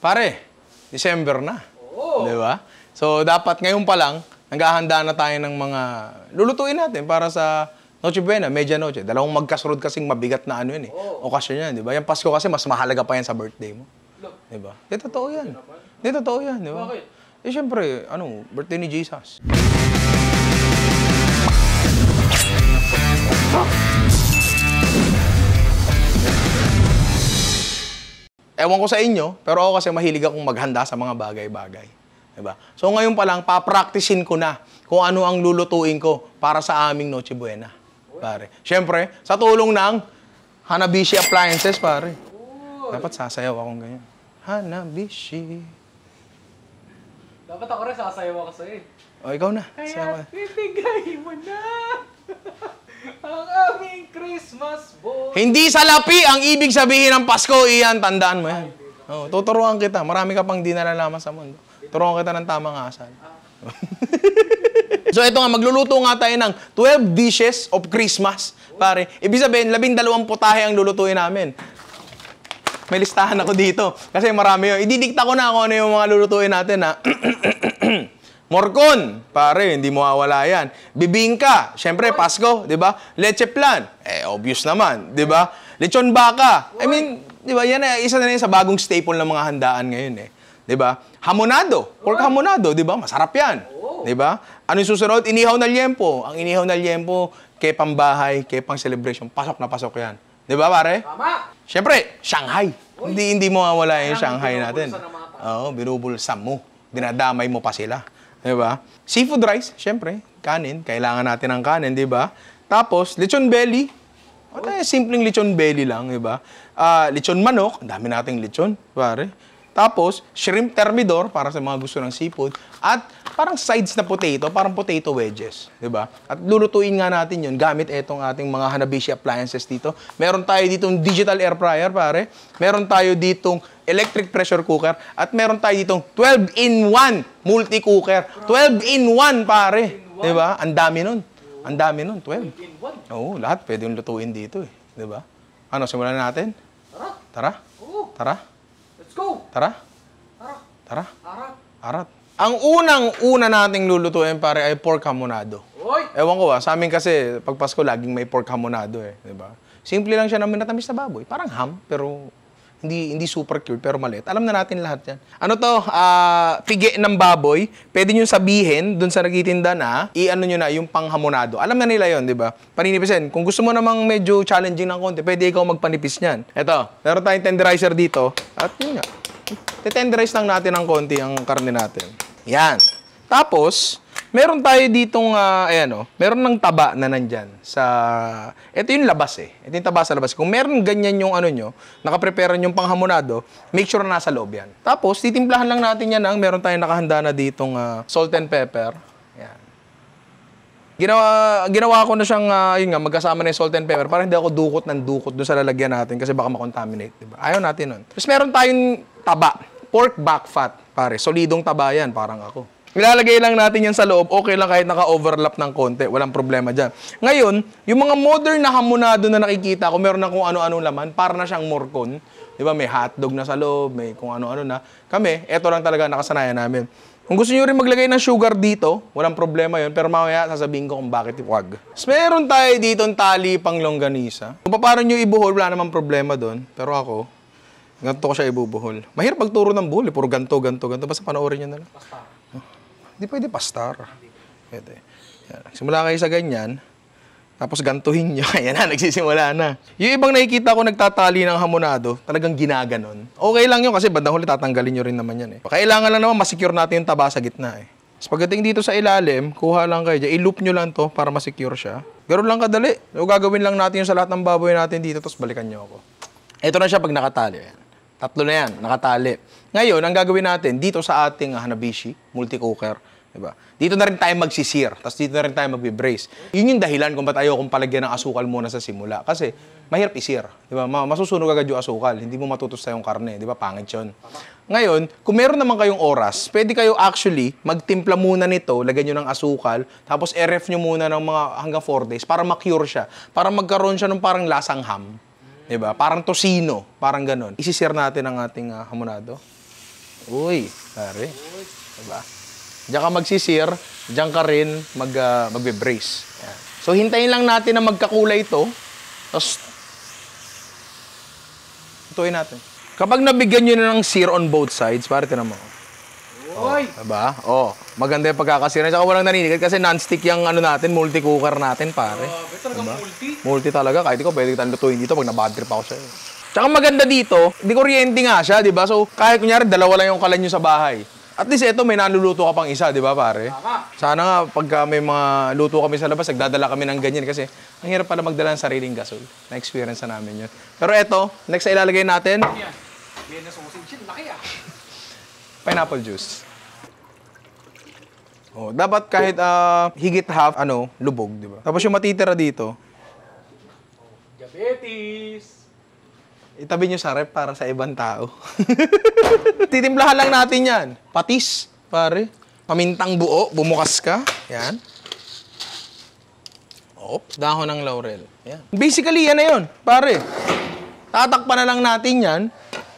pare, December na. Oo. Di ba? So, dapat ngayon pa lang, naghahanda na tayo ng mga lulutuin natin para sa Noche Buena, Media Noche. Dalawang magkasunod kasing mabigat na ano yun eh. Oh. Okasyon yan, di ba? Yung Pasko kasi mas mahalaga pa yan sa birthday mo. Di ba? Di totoo yan. Di totoo yan, di ba? Bakit? Eh syempre, ano, birthday ni Jesus. Ah! Ewan ko sa inyo, pero ako kasi mahilig akong maghanda sa mga bagay-bagay. Diba? So ngayon pa lang, papraktisin ko na kung ano ang lulutuin ko para sa aming Noche Buena. Pare. Siyempre, sa tulong ng Hanabishi Appliances, pare. Dapat sasayaw akong ganyan. Hanabishi. Dapat ako rin sasayaw ako sa'yo eh. O, ikaw na. Kaya, sayaw. bibigay mo na. ang aming Christmas boy. Hindi salapi ang ibig sabihin ng Pasko, iyan. Tandaan mo yan. Oh, tuturuan kita. Marami ka pang di nalalaman sa mundo. Turuan kita ng tamang asal. so ito nga, magluluto nga tayo ng 12 dishes of Christmas. Pare, ibig sabihin, labing dalawang putahe ang lulutuin namin. May listahan ako dito. Kasi marami yun. Ididikta ko na kung ano yung mga lulutuin natin, ha? Morcon, pare, hindi mo awala yan. Bibingka, syempre Pasko, 'di ba? Leche plan, eh obvious naman, 'di ba? Lechon baka. I mean, 'di ba? Yan ay eh, isa na yan sa bagong staple ng mga handaan ngayon eh. 'Di ba? Hamonado, pork hamonado, 'di ba? Masarap 'yan. Oh. 'Di ba? Ano susunod? Inihaw na liempo. Ang inihaw na liempo, kay pambahay, kay pang celebration, pasok na pasok 'yan. 'Di ba, pare? Tama. Syempre, Shanghai. Hindi hindi mo mawala yung Shanghai natin. Oo, binubulsa mo. Dinadamay mo pa sila. 'Di ba? Seafood rice, syempre, kanin, kailangan natin ng kanin, 'di ba? Tapos lechon belly. Ano oh. simpleng lechon belly lang, 'di ba? Uh, lechon manok, dami nating lechon, pare. Tapos shrimp thermidor para sa mga gusto ng seafood at parang sides na potato, parang potato wedges, 'di ba? At lulutuin nga natin 'yon gamit itong ating mga Hanabishi appliances dito. Meron tayo ditong digital air fryer, pare. Meron tayo ditong electric pressure cooker at meron tayo ditong 12-in-1 multi cooker. 12-in-1, pare. 'Di ba? Ang dami nun. Ang dami nun, 12. Oo, lahat pwede yung lutuin dito eh, 'di ba? Ano, simulan natin? Tara. Tara. Tara. Let's go. Tara. Tara. Tara. Arat. Arat. Ang unang-una nating lulutuin pare ay pork hamonado. Oy! Ewan ko ah, sa amin kasi pag Pasko laging may pork hamonado eh, 'di ba? Simple lang siya ng minatamis na baboy, parang ham pero hindi hindi super cute pero maliit. Alam na natin lahat 'yan. Ano to? Uh, ah, pige ng baboy. Pwede niyo sabihin doon sa nagtitinda na, i-ano niyo na yung panghamonado. Alam na nila 'yon, 'di ba? Paninipisin. Kung gusto mo namang medyo challenging ng konti, pwede ikaw magpanipis niyan. Ito, meron tayong tenderizer dito. At yun nga. Tetenderize lang natin ng konti ang karne natin. Yan. Tapos, meron tayo ditong, uh, ayan o, oh, meron ng taba na nandyan sa, ito yung labas eh. Ito yung taba sa labas. Kung meron ganyan yung ano nyo, nakapreparean yung panghamonado, make sure na nasa loob yan. Tapos, titimplahan lang natin yan ng, ah. meron tayong nakahanda na ditong uh, salt and pepper. Yan. Ginawa, ginawa ko na siyang, uh, yun nga, magkasama na yung salt and pepper para hindi ako dukot ng dukot doon sa lalagyan natin kasi baka makontaminate. Diba? Ayaw natin nun. Tapos meron tayong taba pork back fat, pare. Solidong taba yan, parang ako. Ilalagay lang natin yan sa loob. Okay lang kahit naka-overlap ng konti. Walang problema dyan. Ngayon, yung mga modern na hamonado na nakikita ko, meron na kung ano-ano laman, para na siyang morcon. Di ba? May hotdog na sa loob, may kung ano-ano na. Kami, eto lang talaga nakasanayan namin. Kung gusto niyo rin maglagay ng sugar dito, walang problema yon Pero mamaya sasabihin ko kung bakit wag. Meron tayo dito ng tali pang longganisa. Kung paano nyo ibuhol, wala namang problema doon. Pero ako, Ganto ko siya ibubuhol. Mahirap magturo ng buhol. Puro ganto, ganto, ganto. Basta panoorin nyo na lang. Pastar. Hindi pwede pastar. Pwede. Yan. Simula kayo sa ganyan. Tapos gantuhin nyo. Ayan na, nagsisimula na. Yung ibang nakikita ko nagtatali ng hamonado, talagang ginaganon. Okay lang yun kasi bandang huli tatanggalin nyo rin naman yan eh. Kailangan lang naman masecure natin yung taba sa gitna eh. So, pagdating dito sa ilalim, kuha lang kayo dyan. I-loop nyo lang to para masecure siya. Ganun lang kadali. So, gagawin lang natin yung sa lahat ng baboy natin dito, tapos balikan nyo ako. Ito na siya pag nakatali. Ayan. Tatlo na yan, nakatali. Ngayon, ang gagawin natin dito sa ating ah, Hanabishi multi-cooker, Diba? Dito na rin tayo magsisir, tapos dito na rin tayo magbe-brace. Yun yung dahilan kung ba't ayaw kong palagyan ng asukal muna sa simula. Kasi mahirap isir. Diba? Masusunog agad yung asukal, hindi mo matutusta yung karne. Diba? Pangit yun. Ngayon, kung meron naman kayong oras, pwede kayo actually magtimpla muna nito, lagyan nyo ng asukal, tapos i-ref nyo muna ng mga hanggang 4 days para ma-cure siya. Para magkaroon siya ng parang lasang ham. 'Di ba? Parang tosino, parang ganun. Isishare natin ang ating uh, hamonado. Uy, pare. 'Di ba? Diyan ka magsisir, diyan ka rin mag, uh, magbe-brace. So, hintayin lang natin na magkakulay ito. Tapos, tutuin natin. Kapag nabigyan niyo na ng sear on both sides, pare, tinan mo. Oh, Oy! Oh, diba? Oh, maganda yung pagkakasira. Tsaka walang naninigid kasi non-stick yung ano natin, multi-cooker natin, pare. Oh, uh, talaga diba? multi? Multi talaga. Kahit ko pwede kitang lutuin dito pag na-bad trip ako sa'yo. Tsaka maganda dito, di kuryente nga siya, di ba? So, kahit kunyari, dalawa lang yung kalan sa bahay. At least ito, may naluluto ka pang isa, di ba pare? Sana nga, pag may mga luto kami sa labas, nagdadala kami ng ganyan kasi ang hirap pala magdala ng sariling gasol. Na-experience na namin yun. Pero ito, next ay ilalagay natin. Yan. Yan na sausage. Laki ah pineapple juice. Oh, dapat kahit uh, higit half ano, lubog, 'di ba? Tapos yung matitira dito, diabetes. Itabi niyo sa rep para sa ibang tao. Titimplahan lang natin 'yan. Patis, pare. Pamintang buo, bumukas ka. Yan. Oh, dahon ng laurel. Yan. Basically, yan na 'yon, pare. Tatakpan na lang natin yan,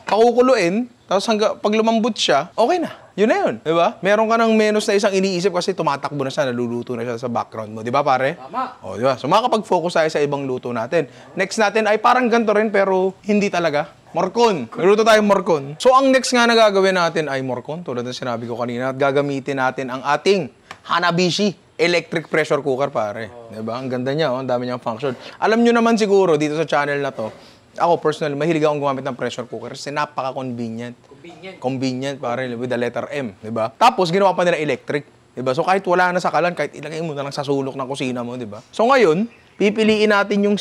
pakukuluin, tapos hangga, pag lumambot siya, okay na. Yun na yun, di ba? Meron ka ng menos na isang iniisip kasi tumatakbo na siya, naluluto na siya sa background mo, di ba pare? Tama. O, oh, di ba? So makakapag-focus tayo sa ibang luto natin. Next natin ay parang ganito rin pero hindi talaga. Morcon. Niluto tayo morcon. So ang next nga na gagawin natin ay morcon, tulad ng sinabi ko kanina. At gagamitin natin ang ating Hanabishi electric pressure cooker pare. Oh. 'Di ba? Ang ganda niya, oh. ang dami niyang function. Alam niyo naman siguro dito sa channel na 'to, ako personally, mahilig akong gumamit ng pressure cooker kasi napaka-convenient. Convenient. Convenient, pare, with the letter M, di ba? Tapos, ginawa pa nila electric. Di ba? So, kahit wala na sa kalan, kahit ilagay mo na lang sa sulok ng kusina mo, di ba? So, ngayon, pipiliin natin yung,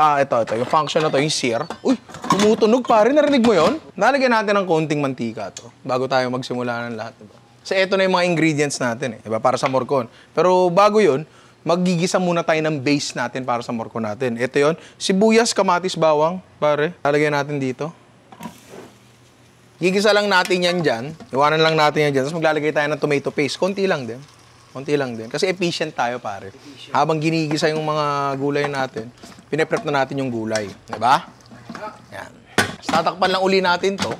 ah, ito, ito, yung function na to, yung sear. Uy, tumutunog, pare, narinig mo yon? Nalagyan natin ng konting mantika to bago tayo magsimula ng lahat, di ba? So, ito na yung mga ingredients natin, eh, di ba? Para sa morcon. Pero bago yon, Magigisa muna tayo ng base natin para sa morko natin. Ito yon sibuyas, kamatis, bawang, pare. Lalagyan natin dito. Gigisa lang natin yan dyan. Iwanan lang natin yan dyan. Tapos maglalagay tayo ng tomato paste. Konti lang din. Konti lang din. Kasi efficient tayo, pare. Efficient. Habang ginigisa yung mga gulay natin, pinaprep na natin yung gulay. Diba? Yan. Tatakpan lang uli natin to.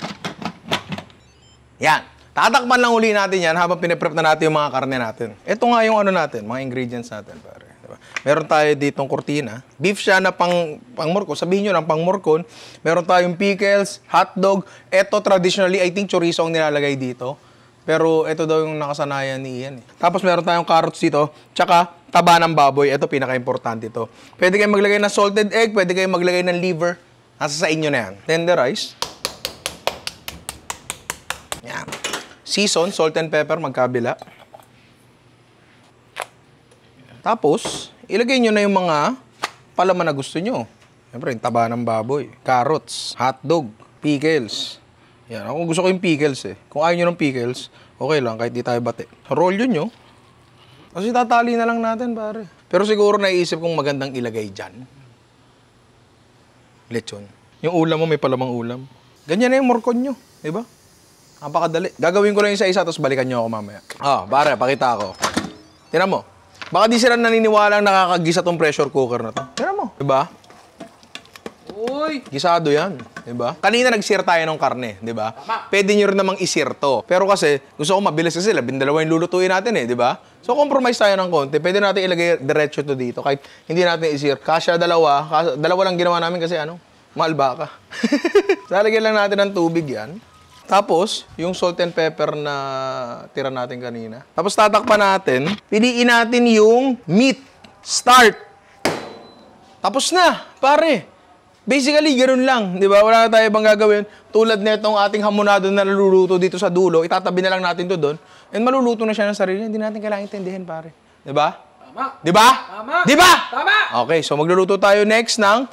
Yan. Tatakpan lang uli natin yan habang piniprep na natin yung mga karne natin. Ito nga yung ano natin, mga ingredients natin, pare. Diba? Meron tayo ditong kurtina. Beef siya na pang, pang morkon. Sabihin nyo lang, pang morkon. Meron tayong pickles, hotdog. Ito, traditionally, I think chorizo ang nilalagay dito. Pero ito daw yung nakasanayan ni Ian. Eh. Tapos meron tayong carrots dito, tsaka taba ng baboy. Ito, pinaka-importante ito. Pwede kayong maglagay ng salted egg, pwede kayong maglagay ng liver. Nasa sa inyo na yan. Tenderize. Season, salt and pepper magkabila. Tapos, ilagay nyo na yung mga palaman na gusto nyo. Siyempre, yung taba ng baboy, carrots, hotdog, pickles. Yan, ako gusto ko yung pickles eh. Kung ayaw nyo ng pickles, okay lang, kahit di tayo bate. Roll yun nyo. Kasi tatali na lang natin, pare. Pero siguro naiisip kong magandang ilagay dyan. Lechon. Yung ulam mo, may palamang ulam. Ganyan na yung morkon nyo, di ba? Napakadali. Gagawin ko lang isa-isa, tapos balikan nyo ako mamaya. oh, pare, pakita ako. Tinan mo. Baka di sila naniniwala nakakagisa tong pressure cooker na to. Tinan mo. Diba? Uy! Gisado yan. Diba? Kanina nagsir tayo ng karne, diba? Tama. Pwede nyo rin namang i to. Pero kasi, gusto ko mabilis kasi labing dalawa yung lulutuin natin eh, diba? So, compromise tayo ng konti. Pwede natin ilagay diretso to dito. Kahit hindi natin i-sear. Kasya dalawa. Kasya, dalawa lang ginawa namin kasi ano, mahal baka. Lalagyan lang natin ng tubig yan. Tapos, yung salt and pepper na tira natin kanina. Tapos tatakpan natin. Piliin natin yung meat. Start. Tapos na, pare. Basically, ganun lang. Di ba? Wala na tayo bang gagawin. Tulad na ating hamonado na naluluto dito sa dulo, itatabi na lang natin to doon. And maluluto na siya ng sarili. Hindi natin kailangan intindihin, pare. Di ba? Tama. Di ba? Tama. Di ba? Tama. Okay, so magluluto tayo next ng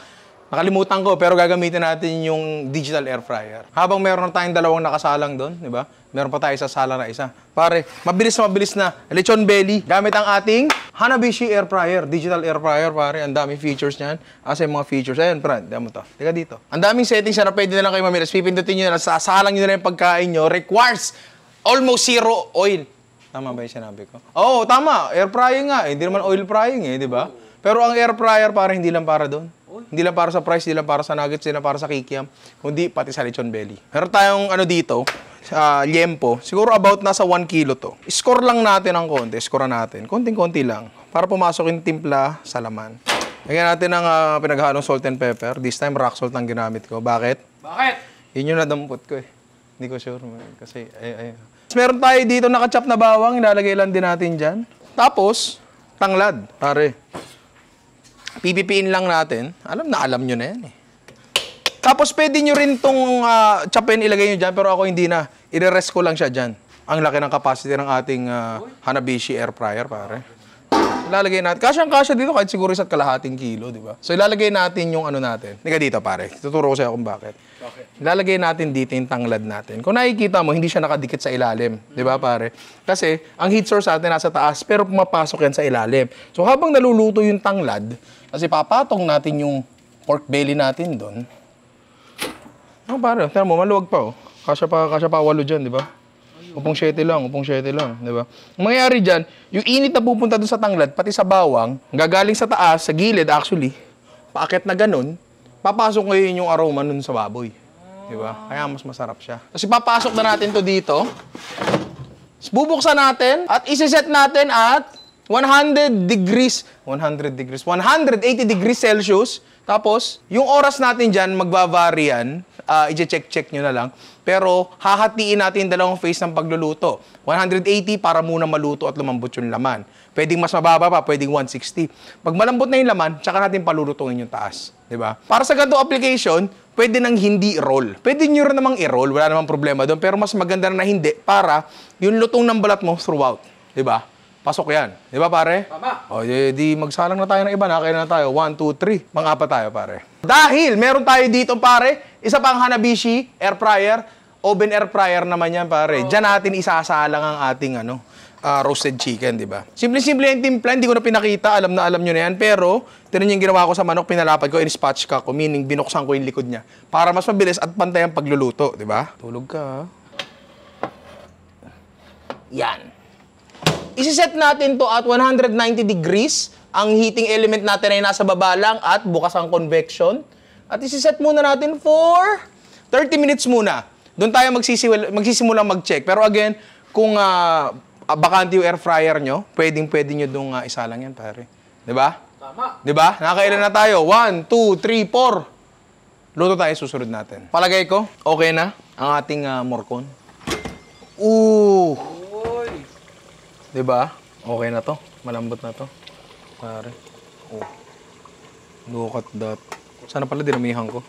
Nakalimutan ko, pero gagamitin natin yung digital air fryer. Habang meron tayong dalawang nakasalang doon, di ba? Meron pa tayo sa sala na isa. Pare, mabilis mabilis na. Lechon belly. Gamit ang ating Hanabishi air fryer. Digital air fryer, pare. Ang daming features niyan. Asa yung mga features? Ayan, pran. Damo to. Teka dito. Ang daming settings na pwede na lang kayo mamilis. Pipindutin niyo na sa Sasalang niyo na yung pagkain niyo. Requires almost zero oil. Tama ba yung sinabi ko? oh, tama. Air frying nga. Eh. Hindi eh, naman oil frying eh, di ba? Pero ang air fryer, para hindi lang para doon. Hindi lang para sa price, hindi lang para sa nuggets, hindi lang para sa kikiam, kundi pati sa lechon belly. Meron tayong ano dito, uh, liempo. Siguro about nasa 1 kilo to. Score lang natin ang konti, score natin. Konting-konti lang para pumasok yung timpla sa laman. Lagyan natin ang uh, ah, pinaghalong salt and pepper. This time, rock salt ang ginamit ko. Bakit? Bakit? Yun yung nadampot ko eh. Hindi ko sure man. Kasi, ay, ay. Meron tayo dito nakachop na bawang. Ilalagay lang din natin dyan. Tapos, tanglad. Pare, PPPin lang natin. Alam na alam nyo na yan eh. Tapos pwede nyo rin tong uh, ah, chapin ilagay nyo dyan, pero ako hindi na. Ire-rest ko lang siya dyan. Ang laki ng capacity ng ating uh, Hanabishi air fryer, pare. Ilalagay natin. Kasi ang kasya dito kahit siguro isa't kalahating kilo, di ba? So ilalagay natin yung ano natin. Hindi dito, pare. Tuturo ko sa'yo kung bakit. Okay. Ilalagay natin dito yung tanglad natin. Kung nakikita mo, hindi siya nakadikit sa ilalim. Di ba, pare? Kasi ang heat source natin nasa taas, pero pumapasok yan sa ilalim. So habang naluluto yung tanglad, kasi papatong natin yung pork belly natin doon. Ano oh, pare, tingnan mo, maluwag pa oh. Kasya pa, kasya pa walo dyan, di ba? Upong 7 lang, upong 7 lang, di ba? Ang mangyayari dyan, yung init na pupunta doon sa tanglad, pati sa bawang, gagaling sa taas, sa gilid actually, paakit na ganun, papasok ngayon yung aroma nun sa baboy. Di ba? Kaya mas masarap siya. Kasi papasok na natin to dito. Bubuksan natin at isiset natin at 100 degrees, 100 degrees, 180 degrees Celsius. Tapos, yung oras natin dyan, magbavary yan. Uh, ah, I-check-check nyo na lang. Pero, hahatiin natin dalawang phase ng pagluluto. 180 para muna maluto at lumambot yung laman. Pwedeng mas mababa pa, pwedeng 160. Pag malambot na yung laman, tsaka natin palulutuin yung taas. ba? Diba? Para sa ganito application, pwede nang hindi roll. Pwede nyo rin namang i-roll, wala namang problema doon. Pero mas maganda na, na hindi para yung lutong ng balat mo throughout. ba? Diba? Pasok yan. Di ba pare? Tama. O di, magsalang na tayo ng iba, nakakailan na tayo. One, two, three. Pang-apat tayo pare. Dahil meron tayo dito pare, isa pang Hanabishi air fryer, oven air fryer naman yan pare. Oh. Diyan natin isasalang ang ating ano, uh, roasted chicken, di ba? Simple-simple yung plan. hindi ko na pinakita, alam na alam nyo na yan. Pero, tinan yung ginawa ko sa manok, pinalapad ko, in-spatchka ko, meaning binuksan ko yung likod niya. Para mas mabilis at pantay ang pagluluto, di ba? Tulog ka, ha? Yan. Isiset natin to at 190 degrees. Ang heating element natin ay nasa baba lang at bukas ang convection. At isiset muna natin for 30 minutes muna. Doon tayo magsisimula, magsisimulang mag-check. Pero again, kung uh, bakante yung air fryer nyo, pwedeng pwede nyo doon uh, ah, isa lang yan, pare. Di ba? Tama. Di ba? Nakakailan na tayo. 1, 2, 3, 4. Luto tayo susunod natin. Palagay ko, okay na ang ating uh, morcon. Ooh! 'Di ba? Okay na 'to. Malambot na 'to. Pare. Oh. Look at that. Sana pala dinamihan ko.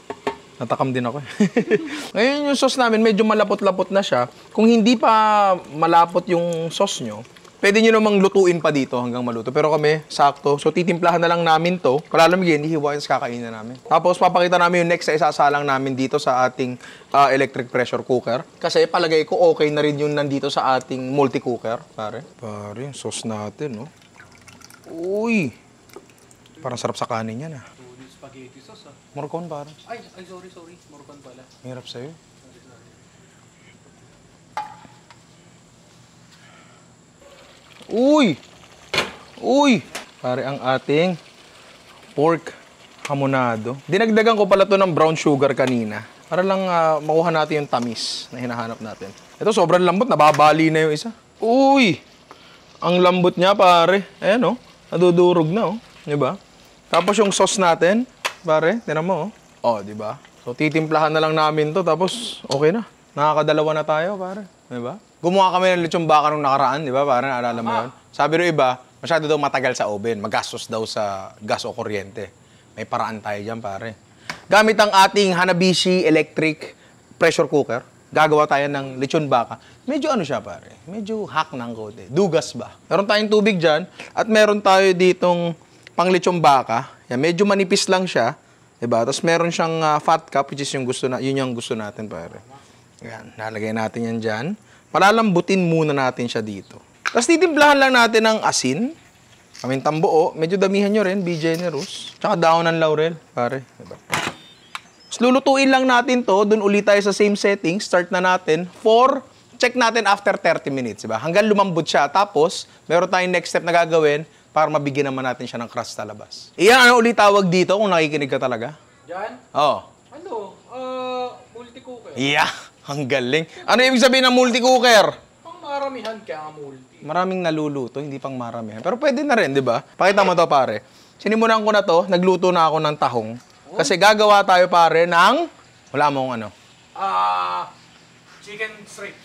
Natakam din ako. Eh. Ngayon yung sauce namin medyo malapot-lapot na siya. Kung hindi pa malapot yung sauce nyo, Pwede nyo namang lutuin pa dito hanggang maluto. Pero kami, sakto. So, titimplahan na lang namin to. Kalalamigin, hihiwain sa kakainin na namin. Tapos, papakita namin yung next sa isasalang namin dito sa ating uh, electric pressure cooker. Kasi palagay ko okay na rin yung nandito sa ating multi-cooker, pare. Pare, sauce natin, no? Uy! Parang sarap sa kanin yan, ah. Spaghetti sauce, ah. Morcon, pare. Ay, ay, sorry, sorry. Morcon pala. Hirap sa'yo. Uy! Uy! Pare ang ating pork hamonado. Dinagdagan ko pala to ng brown sugar kanina. Para lang uh, makuha natin yung tamis na hinahanap natin. Ito sobrang lambot, nababali na yung isa. Uy! Ang lambot niya pare. Ayan oh, nadudurog na oh. Di ba? Tapos yung sauce natin, pare, tinan mo oh. Oh, di ba? So titimplahan na lang namin to tapos okay na. Nakakadalawa na tayo pare. Di ba? Gumawa kami ng lechong baka nung nakaraan, di ba? Para naalala mo ah. yun. Sabi rin iba, masyado daw matagal sa oven. Magastos daw sa gas o kuryente. May paraan tayo dyan, pare. Gamit ang ating Hanabishi electric pressure cooker, gagawa tayo ng lechon baka. Medyo ano siya, pare? Medyo hack ng kote. Dugas ba? Meron tayong tubig dyan at meron tayo ditong pang lechon baka. Yan, medyo manipis lang siya. Diba? Tapos meron siyang uh, fat cap, which is yung gusto na, yun yung gusto natin, pare. Yan, nalagay natin yan dyan. Palalambutin muna natin siya dito. Tapos titimplahan lang natin ng asin. Kamintang buo. Medyo damihan nyo rin. Be generous. Tsaka daon ng laurel, pare. Diba? Tapos lulutuin lang natin to. Doon ulit tayo sa same setting. Start na natin. For, check natin after 30 minutes. Diba? Hanggang lumambot siya. Tapos, meron tayong next step na gagawin para mabigyan naman natin siya ng crust sa labas. Iyan, ano ulit tawag dito kung nakikinig ka talaga? Diyan? Oo. Oh. Ano? Uh, multi-cooker. Yeah. Ang galing. Ano ibig sabihin ng multi-cooker? Pang maramihan kaya multi. Maraming naluluto, hindi pang maramihan. Pero pwede na rin, di ba? Pakita mo to, pare. Sinimulan ko na to, nagluto na ako ng tahong. Kasi gagawa tayo, pare, ng... Wala mong ano. Ah, uh, chicken strips.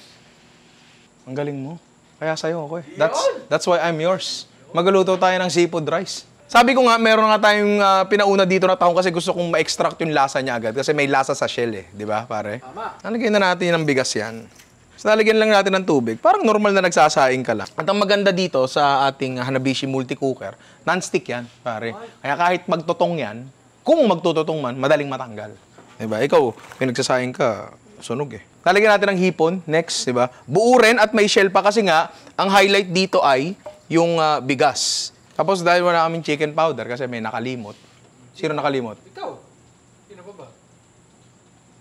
Ang galing mo. Kaya sa'yo ako eh. That's, that's why I'm yours. Magluluto tayo ng seafood rice. Sabi ko nga, meron nga tayong uh, pinauna dito na taong kasi gusto kong ma-extract yung lasa niya agad. Kasi may lasa sa shell eh, di ba pare? Tama. Nalagyan na natin ng bigas yan. So, nalagyan lang natin ng tubig. Parang normal na nagsasaing ka lang. At ang maganda dito sa ating Hanabishi multi-cooker, non-stick yan, pare. Kaya kahit magtotong yan, kung magtutotong man, madaling matanggal. Di ba? Ikaw, may nagsasaing ka, sunog eh. Lalagyan natin ng hipon, next, diba? Buo rin at may shell pa kasi nga, ang highlight dito ay yung uh, bigas. Tapos dahil wala kaming chicken powder kasi may nakalimot. Sino nakalimot? Ikaw. Sino pa ba?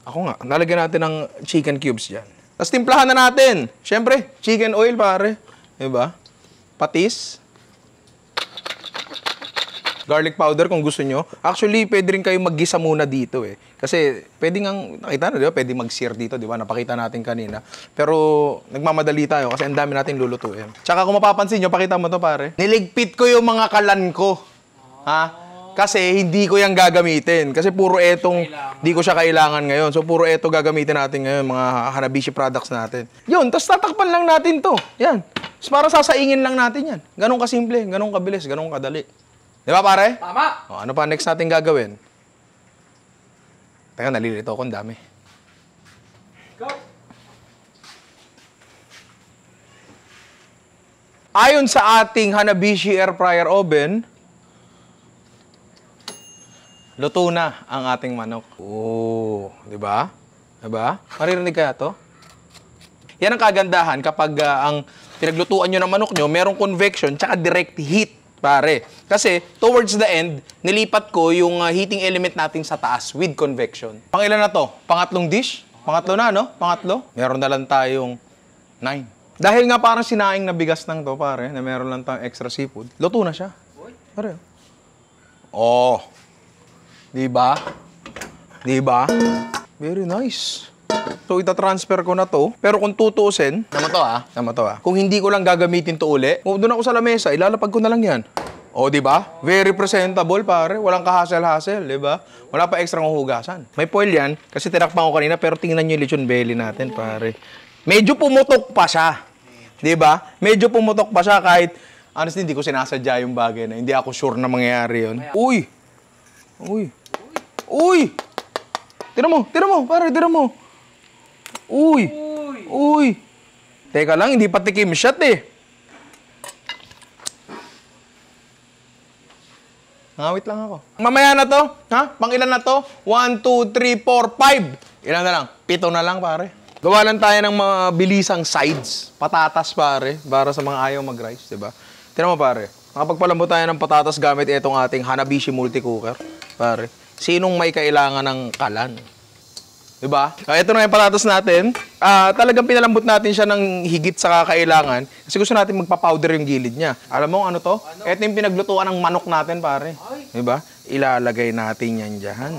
Ako nga. Nalagyan natin ng chicken cubes dyan. Tapos timplahan na natin. Siyempre, chicken oil pare. Diba? Patis garlic powder kung gusto nyo. Actually, pwede rin kayo maggisa muna dito eh. Kasi pwede nga, nakita na, di ba? Pwede mag-sear dito, di ba? Napakita natin kanina. Pero nagmamadali tayo kasi ang dami natin lulutuin. Tsaka kung mapapansin nyo, pakita mo to pare. Niligpit ko yung mga kalan ko. Ha? kasi hindi ko yan gagamitin. Kasi puro etong, hindi ko siya kailangan ngayon. So, puro eto gagamitin natin ngayon, mga Hanabishi products natin. Yun, tapos tatakpan lang natin to. Yan. Tapos para sasaingin lang natin yan. Ganun kasimple, ganun kabilis, ganun kadali. Di ba pare? Tama. O, ano pa next natin gagawin? Teka, nalilito ako. Ang dami. Go. Ayon sa ating Hanabishi Air Fryer Oven, luto na ang ating manok. Oo, di ba? Di ba? Maririnig kaya to? Yan ang kagandahan kapag uh, ang pinaglutuan nyo ng manok nyo, merong convection, tsaka direct heat pare. Kasi towards the end, nilipat ko yung uh, heating element natin sa taas with convection. Pangilan na to? Pangatlong dish? Pangatlo na, no? Pangatlo? Meron na lang tayong 9. Dahil nga parang sinaing na bigas ng to, pare, na meron lang tayong extra seafood, luto na siya. Pare. Oh. Di ba? Di ba? Very nice. So, ita-transfer ko na to. Pero kung tutuusin... Tama to ha, ah. Tama to ha. Ah. Kung hindi ko lang gagamitin to uli, doon ako sa lamesa, ilalapag ko na lang yan. O, di ba? Very presentable, pare. Walang kahasel-hasel, di ba? Wala pa extra ng hugasan. May foil yan, kasi tinakpan ko kanina, pero tingnan nyo yung lechon belly natin, pare. Medyo pumutok pa siya. Di ba? Medyo pumutok pa siya kahit, honestly, hindi ko sinasadya yung bagay na. Hindi ako sure na mangyayari 'yon. Uy! Uy! Uy! Tira mo! Tira mo! Pare, tira mo! Uy! Uy! Uy! Teka lang, hindi pa tikim shot eh. Nangawit lang ako. Mamaya na to. Ha? Pang ilan na to? 1, 2, 3, 4, 5. Ilan na lang? Pito na lang, pare. Gawa lang tayo ng mga bilisang sides. Patatas, pare. Para sa mga ayaw mag-rice, di ba? Tinan mo, pare. Nakapagpalambot tayo ng patatas gamit itong ating Hanabishi multi-cooker, pare. Sinong may kailangan ng kalan? Diba? So, ah, ito na yung patatas natin. Uh, talagang pinalambot natin siya ng higit sa kakailangan. Kasi gusto natin magpa-powder yung gilid niya. Alam mo ano to? Ano? Ito yung pinaglutuan ng manok natin, pare. 'Di ba? Ilalagay natin yan diyan.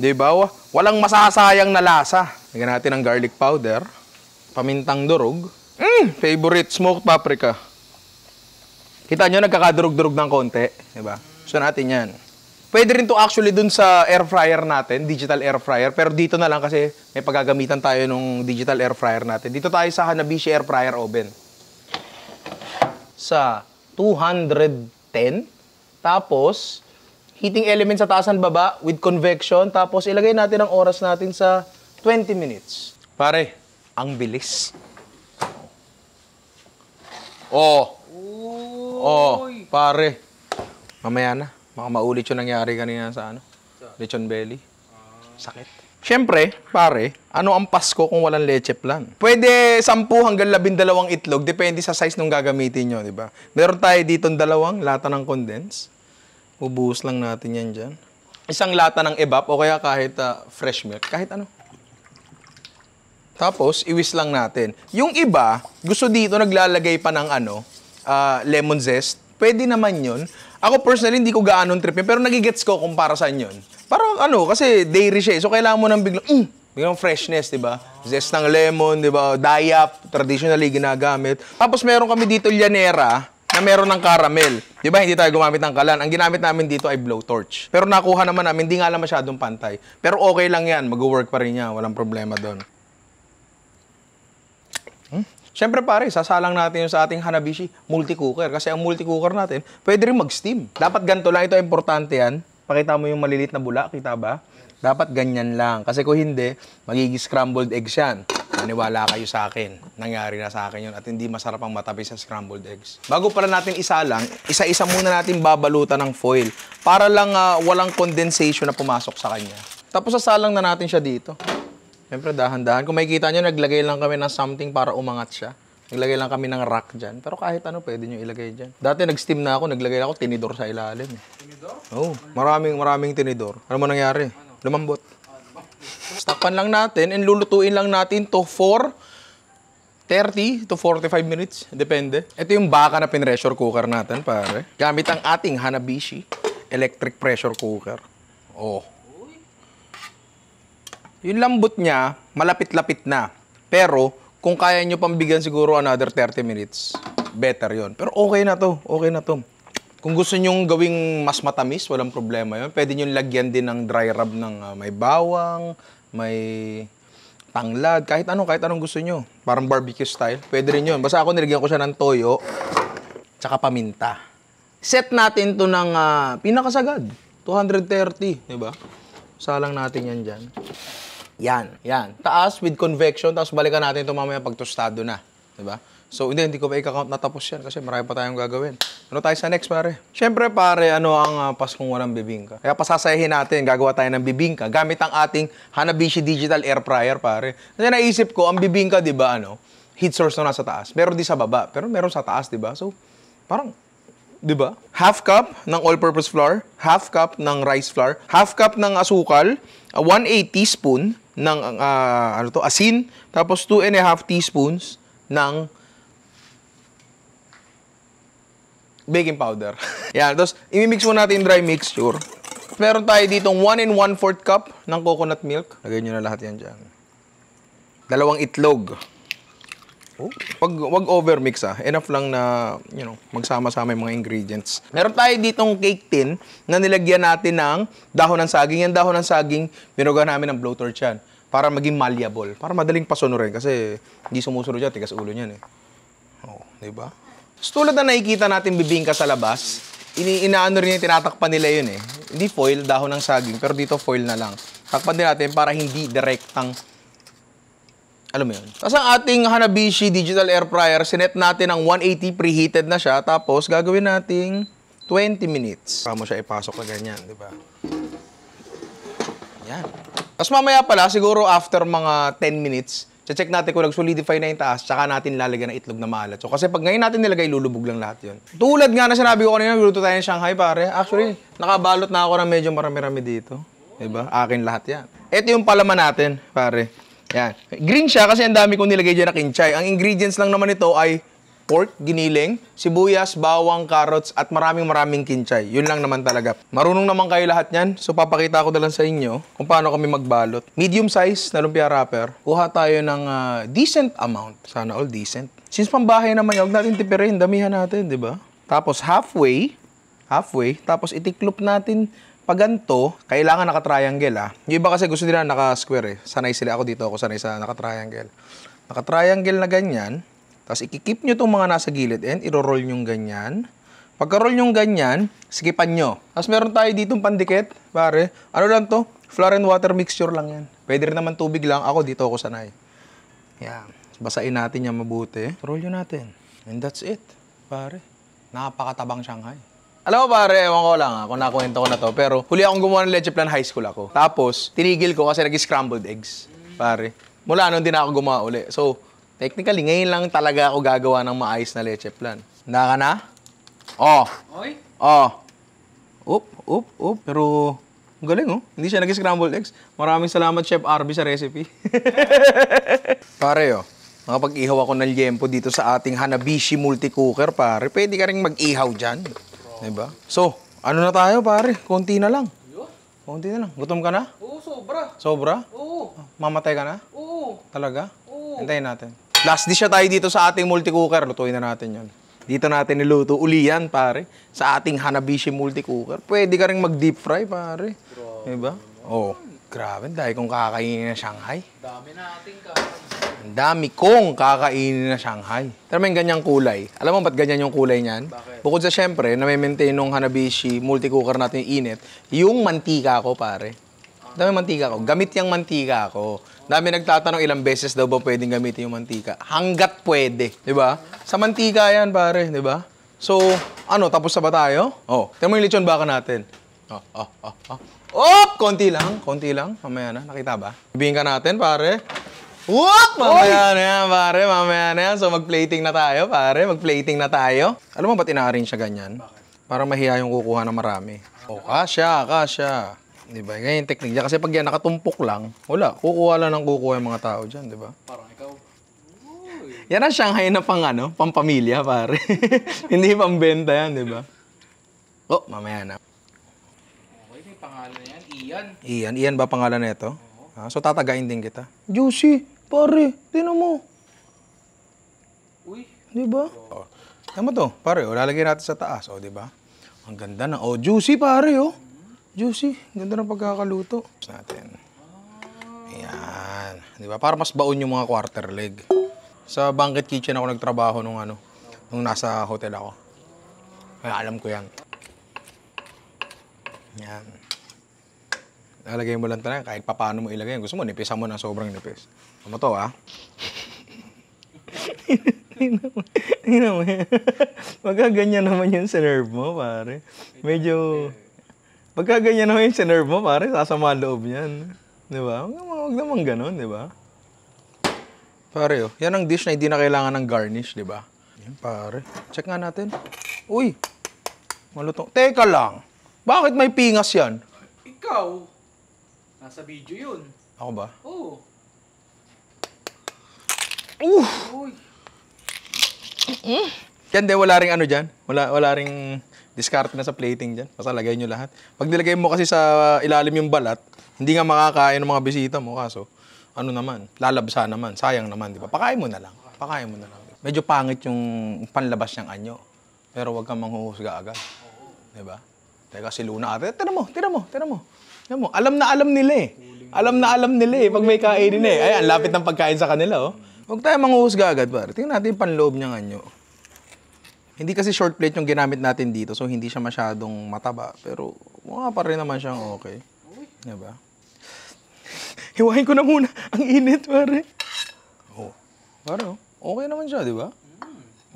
'Di ba? Walang masasayang na lasa. Lagyan natin ng garlic powder, pamintang durog, mm, favorite smoked paprika. Kita nyo, nagkakadurog-durog ng konti. Diba? Gusto natin yan. Pwede rin to actually dun sa air fryer natin, digital air fryer. Pero dito na lang kasi may pagagamitan tayo nung digital air fryer natin. Dito tayo sa Hanabishi air fryer oven. Sa 210. Tapos, heating element sa taas and baba with convection. Tapos, ilagay natin ang oras natin sa 20 minutes. Pare, ang bilis. Oh. Oh, pare. Mamaya na. Baka maulit yung nangyari kanina sa ano? Lechon belly. Ah. Sakit. Siyempre, pare, ano ang Pasko kung walang leche plan? Pwede 10 hanggang 12 itlog, depende sa size nung gagamitin nyo, di ba? Meron tayo dito dalawang lata ng condense. Ubuhos lang natin yan dyan. Isang lata ng ebap o kaya kahit uh, fresh milk, kahit ano. Tapos, iwis lang natin. Yung iba, gusto dito naglalagay pa ng ano, uh, lemon zest. Pwede naman yun. Ako personally, hindi ko gaano trip yun. Pero nagigets ko kung para saan yun. Parang ano, kasi dairy siya eh. So kailangan mo nang biglang, mm, biglang freshness, di ba? Zest ng lemon, di ba? Dayap, traditionally ginagamit. Tapos meron kami dito llanera na meron ng caramel. Di ba, hindi tayo gumamit ng kalan. Ang ginamit namin dito ay blowtorch. Pero nakuha naman namin, hindi nga lang masyadong pantay. Pero okay lang yan, mag-work pa rin yan, walang problema doon. Siyempre pare, sasalang natin yung sa ating Hanabishi multi-cooker. Kasi ang multi-cooker natin, pwede rin mag-steam. Dapat ganito lang. Ito importante yan. Pakita mo yung malilit na bula. Kita ba? Dapat ganyan lang. Kasi kung hindi, magiging scrambled eggs yan. Maniwala kayo sa akin. Nangyari na sa akin yun. At hindi masarap ang matabi sa scrambled eggs. Bago pala natin isalang, isa-isa muna natin babalutan ng foil. Para lang uh, walang condensation na pumasok sa kanya. Tapos sasalang na natin siya dito. Siyempre, dahan-dahan. Kung makikita nyo, naglagay lang kami ng something para umangat siya. Naglagay lang kami ng rack dyan. Pero kahit ano, pwede nyo ilagay dyan. Dati nag-steam na ako, naglagay ako tinidor sa ilalim. Eh. Tinidor? Oo. Oh, maraming maraming tinidor. Ano mo nangyari? Ano? Lumambot. Stakpan lang natin and lulutuin lang natin to for 30 to 45 minutes. Depende. Ito yung baka na pinressure cooker natin, pare. Gamit ang ating Hanabishi electric pressure cooker. Oh yung lambot niya, malapit-lapit na. Pero, kung kaya nyo pambigyan siguro another 30 minutes, better yon Pero okay na to, okay na to. Kung gusto nyong gawing mas matamis, walang problema yon Pwede nyo lagyan din ng dry rub ng uh, may bawang, may tanglad, kahit ano, kahit anong gusto nyo. Parang barbecue style, pwede rin yun. Basta ako nilagyan ko siya ng toyo, tsaka paminta. Set natin to ng uh, pinakasagad, 230, di ba? Salang natin yan dyan. Yan, yan. Taas with convection, tapos balikan natin ito mamaya pag tostado na. Diba? So, hindi, hindi ko pa i-count natapos yan kasi marami pa tayong gagawin. Ano tayo sa next, pare? Siyempre, pare, ano ang uh, Paskong walang bibingka? Kaya pasasayahin natin, gagawa tayo ng bibingka gamit ang ating Hanabishi Digital Air Fryer, pare. Kasi naisip ko, ang bibingka, di ba, ano, heat source na nasa taas. Meron di sa baba, pero meron sa taas, di ba? So, parang, di ba? Half cup ng all-purpose flour, half cup ng rice flour, half cup ng asukal, 1 8 teaspoon, ng uh, ano to, asin, tapos 2 and a half teaspoons ng baking powder. Yan, tapos imimix mo natin yung dry mixture. Meron tayo ditong 1 and 1 4 cup ng coconut milk. Lagay nyo na lahat yan dyan. Dalawang itlog. Oh. Pag wag overmix ah. Enough lang na, you know, magsama-sama yung mga ingredients. Meron tayo ditong cake tin na nilagyan natin ng dahon ng saging. Yan dahon ng saging, binuga namin ng blowtorch yan para maging malleable, para madaling rin kasi hindi sumusunod yan, tigas ulo niyan eh. Oh, 'di ba? So, tulad na nakikita natin bibingka sa labas, iniinaano rin yung tinatakpan nila yun eh. Hindi foil, dahon ng saging, pero dito foil na lang. Takpan din natin para hindi direktang alam mo yun? Tapos ang ating Hanabishi digital air fryer, sinet natin ang 180 preheated na siya. Tapos gagawin nating 20 minutes. Saka mo siya ipasok na ganyan, di ba? Yan. Tapos mamaya pala, siguro after mga 10 minutes, check natin kung nag-solidify na yung taas, tsaka natin lalagyan ng itlog na maalat. So, kasi pag ngayon natin nilagay, lulubog lang lahat yun. Tulad nga na sinabi ko kanina, niluto tayo ng Shanghai, pare. Actually, nakabalot na ako ng medyo marami-rami dito. Diba? Akin lahat yan. Ito yung palaman natin, pare. Yan. Green siya kasi ang dami kong nilagay dyan na kinchay. Ang ingredients lang naman ito ay pork, giniling, sibuyas, bawang, carrots, at maraming maraming kinchay. Yun lang naman talaga. Marunong naman kayo lahat yan. So, papakita ko na sa inyo kung paano kami magbalot. Medium size na lumpia wrapper. Kuha tayo ng uh, decent amount. Sana all decent. Since pambahay naman yun, huwag natin tipirin. Damihan natin, di ba? Tapos halfway, halfway, tapos itiklop natin pag ganito, kailangan naka-triangle ah. Yung iba kasi gusto nila naka-square eh. Sanay sila ako dito, ako sanay sa naka-triangle. Naka-triangle na ganyan. Tapos ikikip nyo itong mga nasa gilid and iro-roll nyo ganyan. Pagka-roll nyo ganyan, sikipan nyo. Tapos meron tayo dito pandikit, pare. Ano lang to? Flour and water mixture lang yan. Pwede rin naman tubig lang. Ako dito ako sanay. Yan. Basain natin yan mabuti. Roll nyo natin. And that's it, pare. Napakatabang Shanghai. Alam mo pare, ewan ko lang ha, ah, kung nakuwento ko na to, pero huli akong gumawa ng leche plan high school ako. Tapos, tinigil ko kasi nag-scrambled eggs, pare. Mula noon din ako gumawa uli. So, technically, ngayon lang talaga ako gagawa ng maayos na leche plan. Handa ka na? Oh. Oy? Oh. Oop, oop, oop. Pero, ang galing oh. Hindi siya nag-scrambled eggs. Maraming salamat Chef Arby sa recipe. pare oh. Nakapag-ihaw ako ng liempo dito sa ating Hanabishi multi-cooker, pare. Pwede ka rin mag-ihaw dyan. Diba? So, ano na tayo pare? Konti na lang. Konti na lang. Gutom ka na? Oo, sobra. Sobra? Oo. Mamatay ka na? Oo. Talaga? Oo. Hintayin natin. Last dish na tayo dito sa ating multi-cooker. Lutuin na natin yon. Dito natin niluto. Uli yan, pare. Sa ating Hanabishi multi-cooker. Pwede ka rin mag-deep fry, pare. Grabe. Diba? Oo. Oh, grabe. Dahil kung kakainin na Shanghai. Dami na ating kakainin. Ang dami kong kakainin na Shanghai. Pero may ganyang kulay. Alam mo ba't ganyan yung kulay niyan? Bakit? Bukod sa syempre, na may maintain nung Hanabishi multi-cooker natin yung init, yung mantika ko, pare. Ah. dami mantika ko. Gamit yung mantika ko. Dami nagtatanong ilang beses daw ba pwedeng gamitin yung mantika. Hanggat pwede, di ba? Sa mantika yan, pare, di ba? So, ano, tapos na ba tayo? Oh, tingnan mo yung lechon baka natin. Oh, oh, oh, oh. Op! Konti lang, konti lang. Mamaya na, nakita ba? Ibihin ka natin, pare. What? Mamaya na yan, pare. Mamaya na yan. So, mag-plating na tayo, pare. Mag-plating na tayo. Alam mo ba't ina-arrange siya ganyan? Bakit? Para mahiya yung kukuha ng marami. O, kasya, kasya. Di ba? Ganyan yung technique dyan. Kasi pag yan nakatumpok lang, wala. Kukuha lang ng kukuha yung mga tao dyan, di ba? Parang ikaw. Uy. Yan ang Shanghai na pang ano, pang pamilya, pare. Hindi pang benta yan, di ba? Oh, mamaya na. Okay, may pangalan yan. Ian. Ian. Ian ba pangalan na ito? Oo. Ah, so, tatagain din kita. Juicy. Pare, tinan mo. Uy. Di ba? Oh. Tama to, pare. O, oh, lalagyan natin sa taas. O, oh, di ba? Ang ganda na. O, oh, juicy, pare, o. Juicy. Ganda ng pagkakaluto. Natin. Ayan. Di ba? Para mas baon yung mga quarter leg. Sa banquet kitchen ako nagtrabaho nung ano, nung nasa hotel ako. Kaya alam ko yan. Yan. Lalagay mo lang talaga kahit papano mo ilagay. Gusto mo, nipisan mo ng sobrang nipis. Ano to ah? Hindi naman. Magkaganyan naman yung sinerve mo, pare. Medyo... Pagkaganyan naman yung sinerve mo, pare, sasama loob niyan. Di ba? Huwag naman ganun, di ba? Pare, oh. Yan ang dish na hindi na kailangan ng garnish, di ba? Yan, pare. Check nga natin. Uy! Malutong. Teka lang! Bakit may pingas yan? Ikaw! Nasa video yun. Ako ba? Oo. Uh! Uy. Mm. Yan wala ring ano dyan. Wala, wala ring discard na sa plating dyan. Basta lagay nyo lahat. Pag nilagay mo kasi sa ilalim yung balat, hindi nga makakain ng mga bisita mo. Kaso, ano naman, lalabsa naman. Sayang naman, di ba? Pakain mo na lang. Pakain mo na lang. Medyo pangit yung panlabas niyang anyo. Pero huwag kang manghuhusga agad. Di ba? Teka, si Luna ate. Tira mo, tira mo, tira mo. Tira mo. Alam na alam nila eh. Alam na alam nila eh. Pag may kainin eh. Ayan, lapit ng pagkain sa kanila oh. Huwag tayo manghuhusga agad, pare. Tingnan natin yung panloob niyang anyo. Hindi kasi short plate yung ginamit natin dito, so hindi siya masyadong mataba. Pero mukha pa rin naman siyang okay. Di ba? Hiwain ko na muna. Ang init, pare. Oh. Pare, oh. okay naman siya, di ba?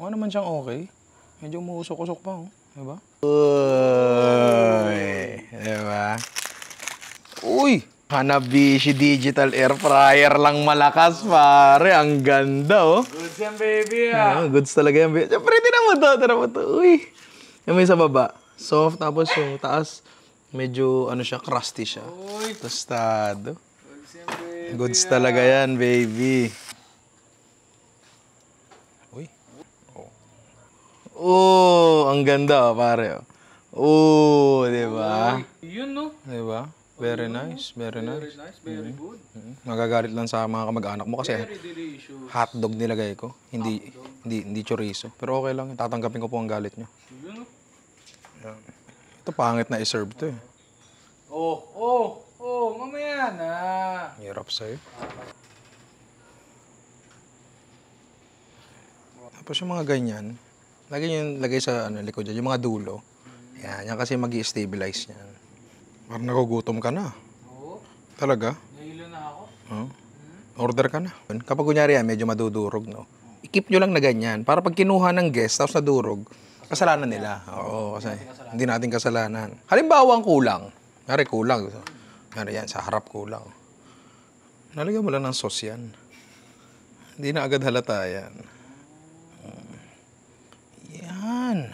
Mukha naman siyang okay. Medyo umuusok-usok pa, oh. Di ba? Uy! Di ba? Uy! Hanabi Hanabishi Digital Air Fryer lang malakas, pare. Ang ganda, oh. Goods yan, baby, ah. Yeah, goods talaga yan, baby. Siyempre, tinan mo to, tinan mo to. Uy. Yung may sa baba, soft. Tapos yung taas, medyo, ano siya, crusty siya. Uy. Tostado. Goods yan, baby, Goods ah. talaga yan, baby. Uy. Oh. Oh, ang ganda, oh, pare. Oh, oh di ba? Yun, no? Di ba? Very nice, very nice. Very nice, mm-hmm. very good. Mm-hmm. Magagalit lang sa mga kamag-anak mo kasi Very delicious. hotdog nilagay ko. Hindi, hindi, hindi chorizo. Pero okay lang, tatanggapin ko po ang galit nyo. Yun, no? Ito pangit na iserve to eh. Oh, oh, oh, mamaya na. Hirap sa'yo. Tapos yung mga ganyan, lagay nyo yung lagay sa ano, likod dyan, yung mga dulo. Yan, yan kasi mag stabilize yan. Parang nagugutom ka na. Oo. Talaga? Nahilo na ako. Oo. Oh. Order ka na. Kapag kunyari yan, medyo madudurog, no? I-keep nyo lang na ganyan. Para pag kinuha ng guest, tapos nadurog, kasalanan nila. Oo, kasi hindi natin kasalanan. Halimbawa, ang kulang. Kunyari, kulang. Kunyari yan, sa harap kulang. Nalagyan mo lang ng sauce yan. Hindi na agad halata yan. Yan.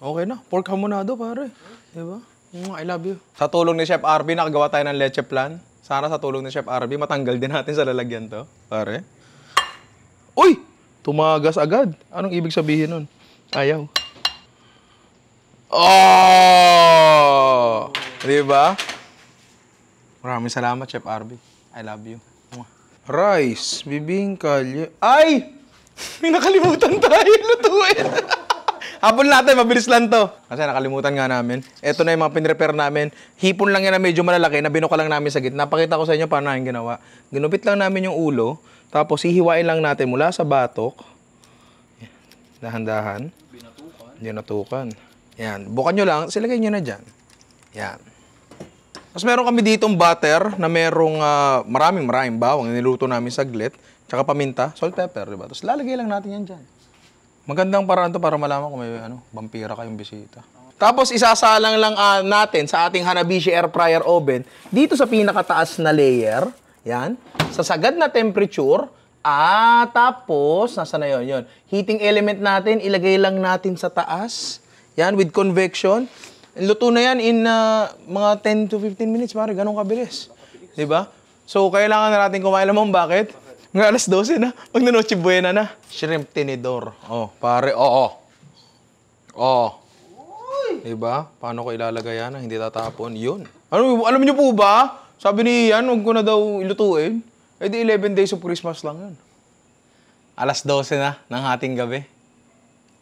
Okay na. Pork hamonado, pare. Diba? Mm, I love you. Sa tulong ni Chef Arby, nakagawa tayo ng leche plan. Sana sa tulong ni Chef Arby, matanggal din natin sa lalagyan to. Pare. Uy! Tumagas agad. Anong ibig sabihin nun? Ayaw. Oh! Di Maraming salamat, Chef Arby. I love you. Rice, bibingka, kalye... Ay! May nakalimutan tayo lutuin. Habol natin, eh, mabilis lang to. Kasi nakalimutan nga namin. Ito na yung mga pinrepair namin. Hipon lang yan na medyo malalaki, na binuka lang namin sa gitna. Pakita ko sa inyo paano namin ginawa. Ginupit lang namin yung ulo, tapos hihiwain lang natin mula sa batok. Dahan-dahan. Binatukan. Binatukan. Yan. Bukan nyo lang, silagay nyo na dyan. Yan. Tapos meron kami ditong butter na merong uh, maraming maraming bawang. Niluto namin saglit. Tsaka paminta, salt, pepper, diba? Tapos lalagay lang natin yan dyan. Magandang paraan to para malaman kung may ano, vampira kayong bisita. Tapos isasalang lang uh, natin sa ating Hanabishi air fryer oven dito sa pinakataas na layer. Yan. Sa sagad na temperature. Ah, tapos, nasa na yun? yun. Heating element natin, ilagay lang natin sa taas. Yan, with convection. Luto na yan in uh, mga 10 to 15 minutes, pare. Ganun kabilis. ba? So, kailangan na natin kumain. Alam mo bakit? Nga alas 12 na. Pag na Noche Buena na. Shrimp tinidor. Oh, pare. Oo. Oh, oh. oh. Diba? Paano ko ilalagay yan? Hindi tatapon. Yun. Ano, alam niyo po ba? Sabi ni Ian, huwag ko na daw ilutuin. Eh di 11 days of Christmas lang yun. Alas 12 na ng ating gabi.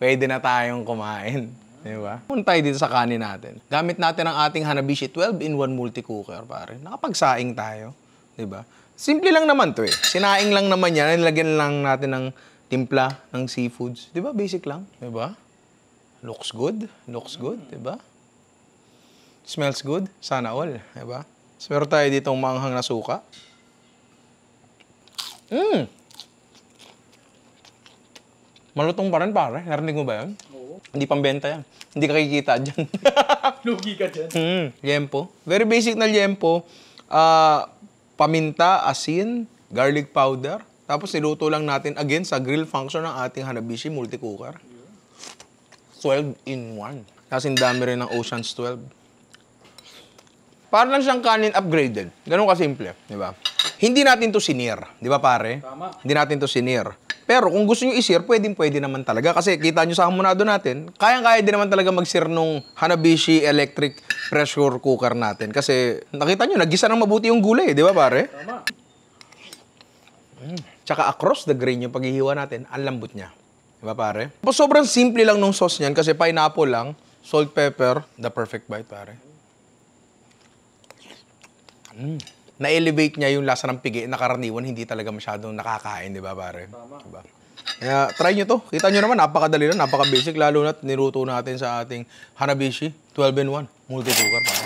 Pwede na tayong kumain. Di ba? Punta tayo dito sa kanin natin. Gamit natin ang ating Hanabishi 12-in-1 multi-cooker, pare. Nakapagsaing tayo. Di ba? Simple lang naman to eh. Sinaing lang naman yan. Nilagyan lang natin ng timpla ng seafoods. Di ba? Basic lang. Di ba? Looks good. Looks good. Di ba? Smells good. Sana all. Di ba? Pero tayo dito maanghang na suka. Mmm! Malutong pa rin, pare. Narinig mo ba yun? Oo. Hindi pambenta yan. Hindi ka kikita dyan. Lugi ka dyan. Mm, Yempo. Very basic na yempo. Ah... Uh, paminta, asin, garlic powder. Tapos niluto lang natin again sa grill function ng ating Hanabishi multi-cooker. 12 in 1. Kasi dami rin ng Ocean's 12. Para lang siyang kanin upgraded. Ganun ka simple, di ba? Hindi natin to sinir, di ba pare? Tama. Hindi natin to sinir. Pero kung gusto nyo i-share, pwede, pwede naman talaga. Kasi kita nyo sa hamonado natin, kayang-kaya din naman talaga mag-share nung Hanabishi electric pressure cooker natin. Kasi nakita nyo, nagisa ng mabuti yung gulay, di ba pare? Tama. Mm. Tsaka across the grain yung paghihiwa natin, ang lambot niya. Di ba pare? Tapos sobrang simple lang nung sauce niyan kasi pineapple lang, salt, pepper, the perfect bite pare. Mm na-elevate niya yung lasa ng pigi na karaniwan, hindi talaga masyadong nakakain, di ba pare? Tama. Diba? Kaya try nyo to. Kita nyo naman, napakadali na, napaka-basic, lalo na niruto natin sa ating Hanabishi 12-in-1, multi-cooker pare.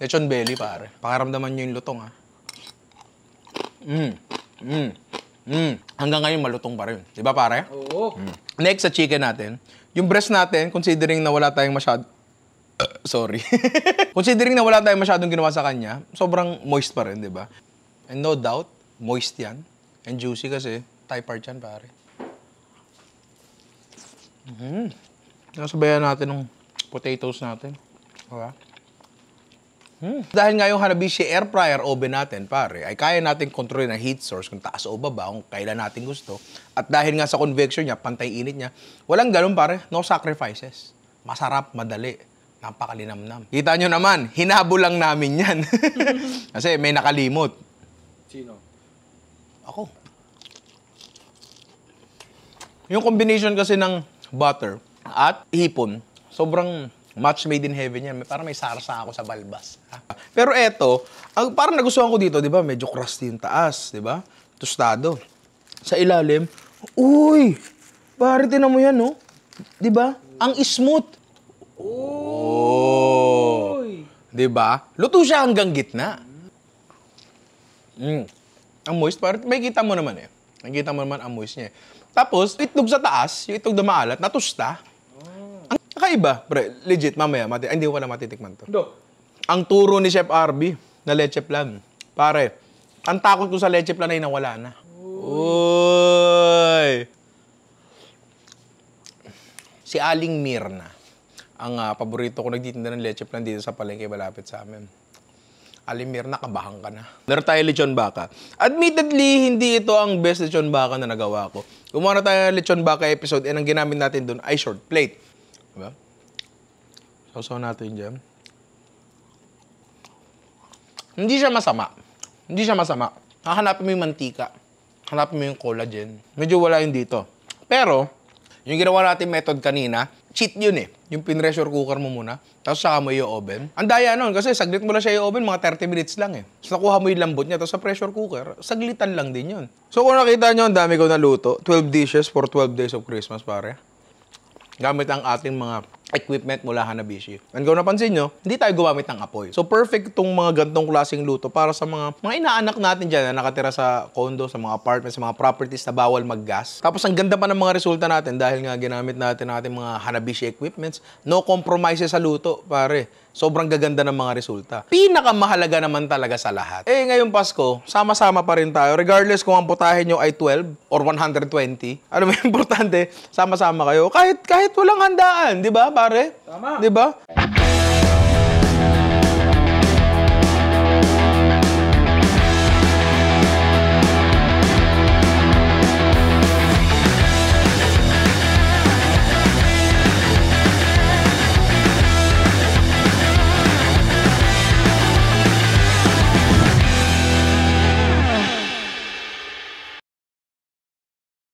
Lechon belly pare. Pakaramdaman nyo yung lutong ha. Ah. Mm. Mm. Mm. Hanggang ngayon malutong pa rin. Di ba pare? Oo. Mm. Next sa chicken natin, yung breast natin, considering na wala tayong masyado Uh, sorry. Considering na wala tayong masyadong ginawa sa kanya, sobrang moist pa rin, di ba? And no doubt, moist yan. And juicy kasi, Thai part yan, pare. Mm. Mm-hmm. Nasabayan natin ng potatoes natin. Okay? Hmm. Dahil nga yung Hanabishi air fryer oven natin, pare, ay kaya natin kontrolin ang heat source kung taas o baba, kung kailan natin gusto. At dahil nga sa convection niya, pantay init niya, walang ganun, pare. No sacrifices. Masarap, madali. Napakalinamnam. Kita nyo naman, hinabo lang namin yan. Kasi may nakalimot. Sino? Ako. Yung combination kasi ng butter at hipon, sobrang match made in heaven yan. Parang may sarsa ako sa balbas. Pero eto, ang, parang nagustuhan ko dito, di ba? Medyo crusty yung taas, di ba? Tostado. Sa ilalim, uy! Pare, tinan mo yan, no? Di ba? Ang smooth. Oh! 'Di ba? Luto siya hanggang gitna. Mm. Ang moist parang may kita mo naman eh. Nakikita mo naman ang moist niya. Eh. Tapos, itlog sa taas, yung itlog na maalat, natusta. Oh. Ang kakaiba, pre. Legit, mamaya, mati Ay, hindi ko pala matitikman to. Do. Ang turo ni Chef Arby na leche plan. Pare, ang takot ko sa leche plan ay nawala na. Uy! Si Aling Mirna ang uh, paborito ko nagtitinda ng leche plan dito sa palengke malapit sa amin. Alimir, nakabahan ka na. Meron tayo lechon baka. Admittedly, hindi ito ang best lechon baka na nagawa ko. Gumawa na tayo ng lechon baka episode and ang ginamit natin doon ay short plate. Diba? Sausaw natin dyan. Hindi siya masama. Hindi siya masama. Hahanapin mo yung mantika. Hanapin mo yung collagen. Medyo wala yung dito. Pero, yung ginawa natin method kanina, cheat yun eh. Yung pinressure cooker mo muna, tapos saka mo i-oven. Ang daya nun, kasi saglit mo lang siya i-oven, mga 30 minutes lang eh. Tapos nakuha mo yung lambot niya, tapos sa pressure cooker, saglitan lang din yun. So kung nakita nyo, ang dami ko na luto, 12 dishes for 12 days of Christmas, pare. Gamit ang ating mga equipment mula Hanabishi. And kung napansin nyo, hindi tayo gumamit ng apoy. So perfect itong mga gantong klaseng luto para sa mga mga inaanak natin dyan na nakatira sa condo, sa mga apartment, sa mga properties na bawal mag-gas. Tapos ang ganda pa ng mga resulta natin dahil nga ginamit natin natin mga Hanabishi equipments. No compromises sa luto, pare. Sobrang gaganda ng mga resulta. Pinakamahalaga naman talaga sa lahat. Eh ngayong Pasko, sama-sama pa rin tayo. Regardless kung ang putahin nyo ay 12 or 120, ano may importante, sama-sama kayo. Kahit, kahit walang handaan, di ba? pare. Tama. Di ba?